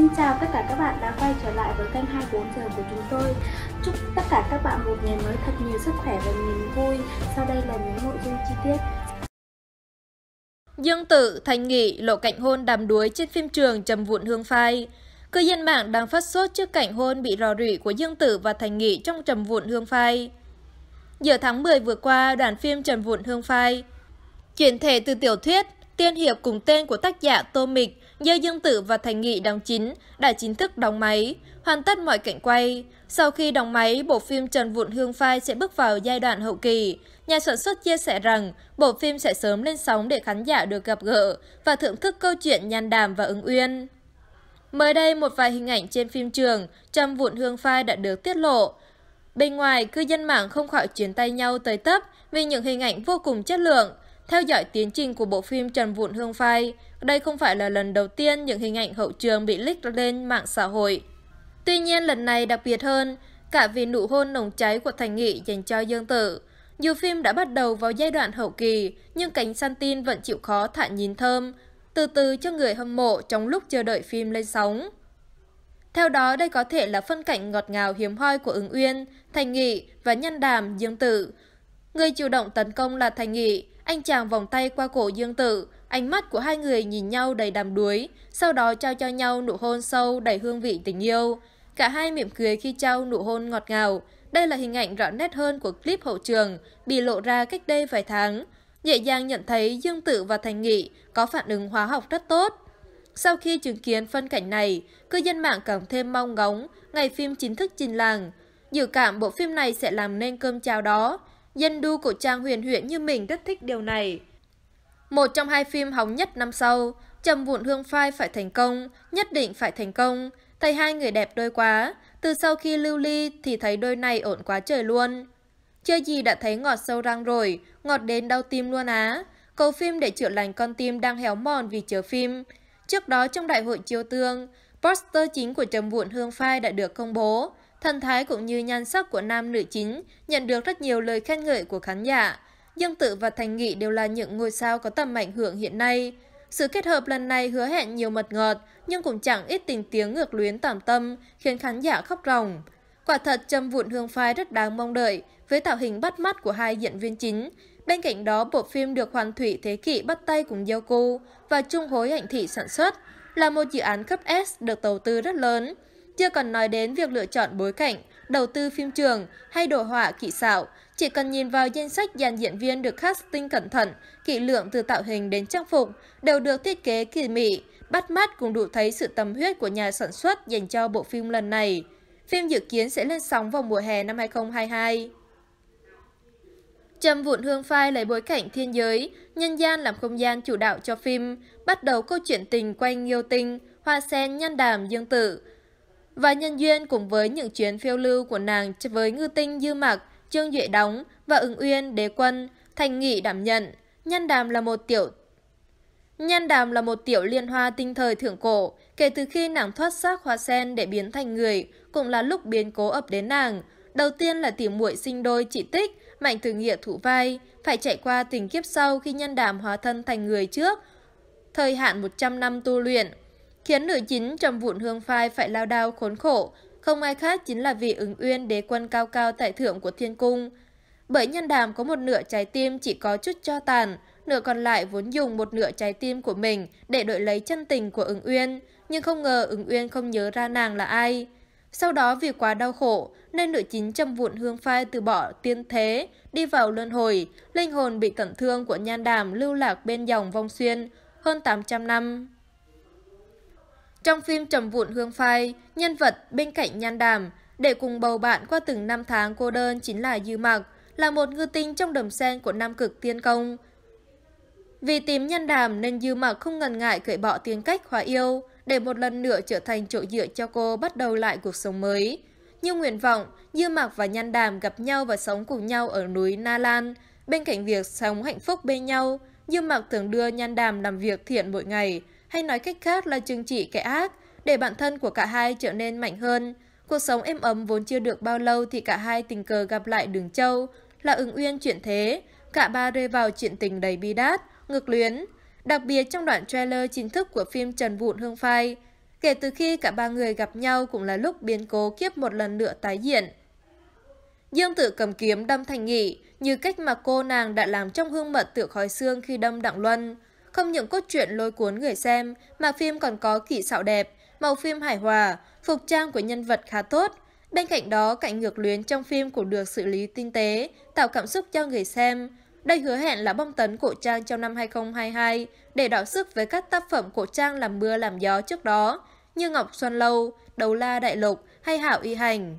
Xin chào tất cả các bạn đã quay trở lại với kênh 24 giờ của chúng tôi. Chúc tất cả các bạn một ngày mới thật nhiều sức khỏe và niềm vui. Sau đây là những nội dung chi tiết. Dương Tử, Thành Nghị lộ cảnh hôn đàm đuối trên phim trường trầm vụn hương phai. Cư dân mạng đang phát sốt trước cảnh hôn bị rò rỉ của Dương Tử và Thành Nghị trong trầm vụn hương phai. Giữa tháng 10 vừa qua, đoàn phim Trầm vụn hương phai chuyển thể từ tiểu thuyết Tiên hiệp cùng tên của tác giả Tô Mịch như Dương Tử và Thành Nghị đóng chính, đã chính thức đóng máy, hoàn tất mọi cảnh quay. Sau khi đóng máy, bộ phim Trần Vụn Hương Phai sẽ bước vào giai đoạn hậu kỳ. Nhà sản xuất chia sẻ rằng bộ phim sẽ sớm lên sóng để khán giả được gặp gỡ và thưởng thức câu chuyện nhan đàm và ứng uyên. Mới đây, một vài hình ảnh trên phim trường Trầm Vụn Hương Phai đã được tiết lộ. Bên ngoài, cư dân mạng không khỏi chuyến tay nhau tới tấp vì những hình ảnh vô cùng chất lượng. Theo dõi tiến trình của bộ phim Trần Vụn Hương Phai, đây không phải là lần đầu tiên những hình ảnh hậu trường bị leak lên mạng xã hội. Tuy nhiên lần này đặc biệt hơn, cả vì nụ hôn nồng cháy của Thành Nghị dành cho Dương Tử. Dù phim đã bắt đầu vào giai đoạn hậu kỳ, nhưng cánh săn tin vẫn chịu khó thả nhìn thơm, từ từ cho người hâm mộ trong lúc chờ đợi phim lên sóng. Theo đó, đây có thể là phân cảnh ngọt ngào hiếm hoi của ứng Uyên, Thành Nghị và Nhân Đàm, Dương Tử. Người chủ động tấn công là Thành Nghị, anh chàng vòng tay qua cổ Dương Tử, ánh mắt của hai người nhìn nhau đầy đàm đuối, sau đó trao cho nhau nụ hôn sâu đầy hương vị tình yêu. Cả hai mỉm cười khi trao nụ hôn ngọt ngào. Đây là hình ảnh rõ nét hơn của clip hậu trường, bị lộ ra cách đây vài tháng. Dễ dàng nhận thấy Dương Tử và Thành Nghị có phản ứng hóa học rất tốt. Sau khi chứng kiến phân cảnh này, cư dân mạng càng thêm mong ngóng ngày phim chính thức trình làng. Dự cảm bộ phim này sẽ làm nên cơm chào đó, Dân đu của Trang huyền huyễn như mình rất thích điều này. Một trong hai phim hóng nhất năm sau, Trầm Vụn Hương Phai phải thành công, nhất định phải thành công. Thấy hai người đẹp đôi quá, từ sau khi lưu ly thì thấy đôi này ổn quá trời luôn. Chưa gì đã thấy ngọt sâu răng rồi, ngọt đến đau tim luôn á. Cầu phim để chữa lành con tim đang héo mòn vì chiếu phim. Trước đó trong đại hội chiếu tương, poster chính của Trầm Vụn Hương Phai đã được công bố. Thần thái cũng như nhan sắc của nam nữ chính nhận được rất nhiều lời khen ngợi của khán giả. Dương Tử và Thành Nghị đều là những ngôi sao có tầm ảnh hưởng hiện nay. Sự kết hợp lần này hứa hẹn nhiều mật ngọt, nhưng cũng chẳng ít tình tiếng ngược luyến tảm tâm, khiến khán giả khóc ròng. Quả thật Trầm Vụn Hương Phai rất đáng mong đợi với tạo hình bắt mắt của hai diễn viên chính. Bên cạnh đó, bộ phim được Hoàn Thủy Thế Kỷ bắt tay cùng Giao Cô và Trung Hối Hạnh Thị sản xuất là một dự án cấp S được đầu tư rất lớn. Chưa cần nói đến việc lựa chọn bối cảnh, đầu tư phim trường hay đồ họa kỹ xảo, chỉ cần nhìn vào danh sách dàn diễn viên được casting cẩn thận, kỹ lượng từ tạo hình đến trang phục, đều được thiết kế kỳ mị, bắt mắt cùng đủ thấy sự tâm huyết của nhà sản xuất dành cho bộ phim lần này. Phim dự kiến sẽ lên sóng vào mùa hè năm 2022. Trầm vụn hương phai lấy bối cảnh thiên giới, nhân gian làm không gian chủ đạo cho phim, bắt đầu câu chuyện tình quanh yêu tinh, hoa sen nhân đàm dương tử, và nhân duyên cùng với những chuyến phiêu lưu của nàng với Ngư Tinh Dư Mạc, Trương Duệ Đóng và ứng Uyên Đế Quân, Thành Nghị đảm nhận. Nhân Đàm là một tiểu Nhân Đàm là một tiểu liên hoa tinh thời thượng cổ, kể từ khi nàng thoát xác hoa sen để biến thành người, cũng là lúc biến cố ập đến nàng. Đầu tiên là tiểu muội sinh đôi chị Tích, Mạnh thử Nghĩa thủ vai, phải chạy qua tình kiếp sau khi nhân đàm hóa thân thành người trước. Thời hạn 100 năm tu luyện, khiến nữ chính Trầm Vụn Hương Phai phải lao đao khốn khổ, không ai khác chính là vị ứng uyên đế quân cao cao tại thượng của thiên cung. Bởi nhân đàm có một nửa trái tim chỉ có chút cho tàn, nửa còn lại vốn dùng một nửa trái tim của mình để đổi lấy chân tình của ứng uyên, nhưng không ngờ ứng uyên không nhớ ra nàng là ai. Sau đó vì quá đau khổ, nên nữ chính trầm vụn hương phai từ bỏ tiên thế, đi vào luân hồi, linh hồn bị tổn thương của nhan đàm lưu lạc bên dòng vong xuyên, hơn 800 năm. Trong phim Trầm vụn hương phai, nhân vật bên cạnh nhan đàm để cùng bầu bạn qua từng năm tháng cô đơn chính là Dư Mặc, là một ngư tinh trong đầm sen của Nam Cực Tiên Công. Vì tìm nhan đàm nên Dư Mặc không ngần ngại cởi bỏ tiếng cách khóa yêu để một lần nữa trở thành chỗ dựa cho cô bắt đầu lại cuộc sống mới. Như nguyện vọng, Dư Mặc và Nhan Đàm gặp nhau và sống cùng nhau ở núi Na Lan. Bên cạnh việc sống hạnh phúc bên nhau, Dư Mặc thường đưa Nhan Đàm làm việc thiện mỗi ngày, hay nói cách khác là trừng trị kẻ ác, để bản thân của cả hai trở nên mạnh hơn. Cuộc sống êm ấm vốn chưa được bao lâu thì cả hai tình cờ gặp lại Đường Châu, là ứng uyên chuyện thế, cả ba rơi vào chuyện tình đầy bi đát, ngược luyến. Đặc biệt trong đoạn trailer chính thức của phim Trần Vụn Hương Phai, kể từ khi cả ba người gặp nhau cũng là lúc biến cố kiếp một lần nữa tái diễn. Dương tự cầm kiếm đâm thành nghị, như cách mà cô nàng đã làm trong hương mật tự khói xương khi đâm Đặng Luân. Không những cốt truyện lôi cuốn người xem, mà phim còn có kỹ xạo đẹp, màu phim hài hòa, phục trang của nhân vật khá tốt. Bên cạnh đó, cạnh ngược luyến trong phim cũng được xử lý tinh tế, tạo cảm xúc cho người xem. Đây hứa hẹn là bông tấn cổ trang trong năm 2022 để đọ sức với các tác phẩm cổ trang làm mưa làm gió trước đó như Ngọc Xuân Lâu, Đầu La Đại Lục hay Hảo Y Hành.